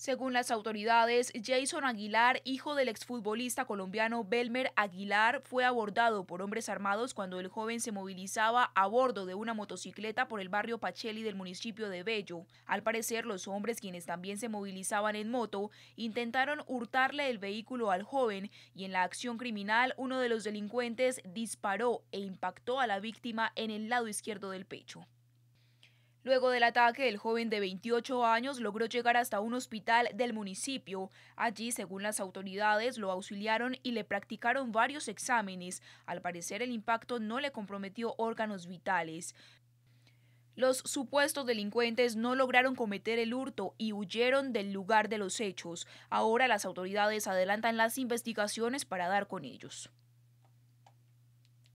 Según las autoridades, Jason Aguilar, hijo del exfutbolista colombiano Belmer Aguilar, fue abordado por hombres armados cuando el joven se movilizaba a bordo de una motocicleta por el barrio Pacheli del municipio de Bello. Al parecer, los hombres, quienes también se movilizaban en moto, intentaron hurtarle el vehículo al joven y en la acción criminal uno de los delincuentes disparó e impactó a la víctima en el lado izquierdo del pecho. Luego del ataque, el joven de 28 años logró llegar hasta un hospital del municipio. Allí, según las autoridades, lo auxiliaron y le practicaron varios exámenes. Al parecer, el impacto no le comprometió órganos vitales. Los supuestos delincuentes no lograron cometer el hurto y huyeron del lugar de los hechos. Ahora las autoridades adelantan las investigaciones para dar con ellos.